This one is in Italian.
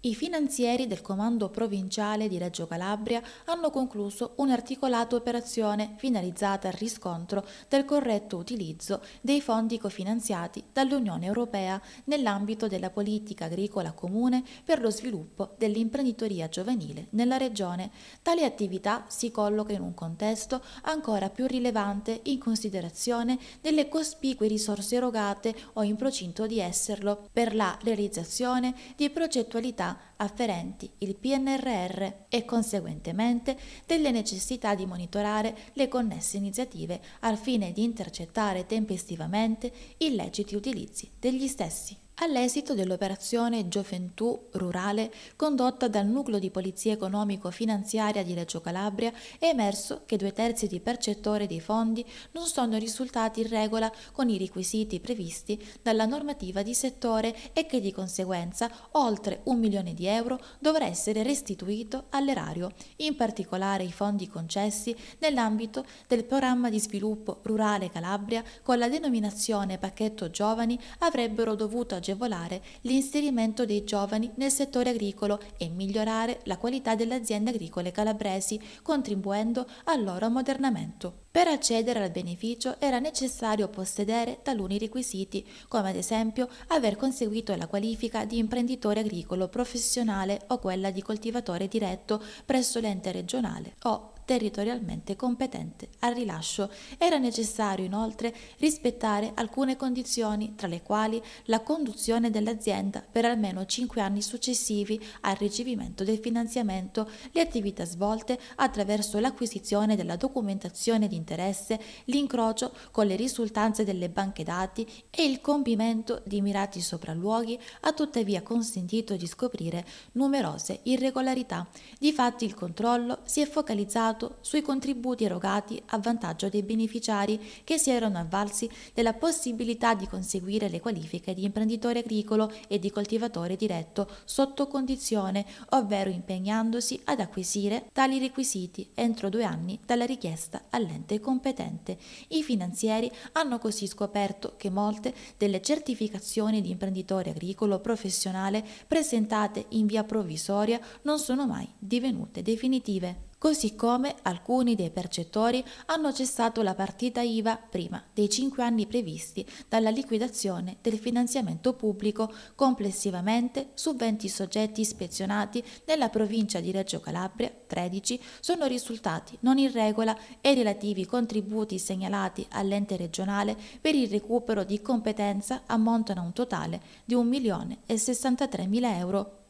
I finanzieri del Comando Provinciale di Reggio Calabria hanno concluso un'articolata operazione finalizzata al riscontro del corretto utilizzo dei fondi cofinanziati dall'Unione Europea nell'ambito della politica agricola comune per lo sviluppo dell'imprenditoria giovanile nella regione. Tale attività si colloca in un contesto ancora più rilevante in considerazione delle cospicue risorse erogate o in procinto di esserlo per la realizzazione di progettualità attività afferenti il PNRR e conseguentemente delle necessità di monitorare le connesse iniziative al fine di intercettare tempestivamente illeciti utilizzi degli stessi. All'esito dell'operazione Gioventù Rurale condotta dal Nucleo di Polizia Economico-Finanziaria di Reggio Calabria è emerso che due terzi di percettori dei fondi non sono risultati in regola con i requisiti previsti dalla normativa di settore e che di conseguenza oltre un milione di euro dovrà essere restituito all'erario, in particolare i fondi concessi nell'ambito del programma di sviluppo rurale Calabria con la denominazione Pacchetto Giovani avrebbero dovuto aggiungere agevolare l'inserimento dei giovani nel settore agricolo e migliorare la qualità delle aziende agricole calabresi, contribuendo al loro ammodernamento. Per accedere al beneficio era necessario possedere taluni requisiti, come ad esempio aver conseguito la qualifica di imprenditore agricolo professionale o quella di coltivatore diretto presso l'ente regionale o territorialmente competente al rilascio. Era necessario inoltre rispettare alcune condizioni, tra le quali la conduzione dell'azienda per almeno 5 anni successivi al ricevimento del finanziamento, le attività svolte attraverso l'acquisizione della documentazione di interesse, l'incrocio con le risultanze delle banche dati e il compimento di mirati sopralluoghi ha tuttavia consentito di scoprire numerose irregolarità. Difatti il controllo si è focalizzato basato sui contributi erogati a vantaggio dei beneficiari che si erano avvalsi della possibilità di conseguire le qualifiche di imprenditore agricolo e di coltivatore diretto sotto condizione, ovvero impegnandosi ad acquisire tali requisiti entro due anni dalla richiesta all'ente competente. I finanzieri hanno così scoperto che molte delle certificazioni di imprenditore agricolo professionale presentate in via provvisoria non sono mai divenute definitive così come alcuni dei percettori hanno cessato la partita IVA prima dei 5 anni previsti dalla liquidazione del finanziamento pubblico complessivamente su 20 soggetti ispezionati nella provincia di Reggio Calabria, 13 sono risultati non in regola e i relativi contributi segnalati all'ente regionale per il recupero di competenza ammontano a un totale di 1.063.000 euro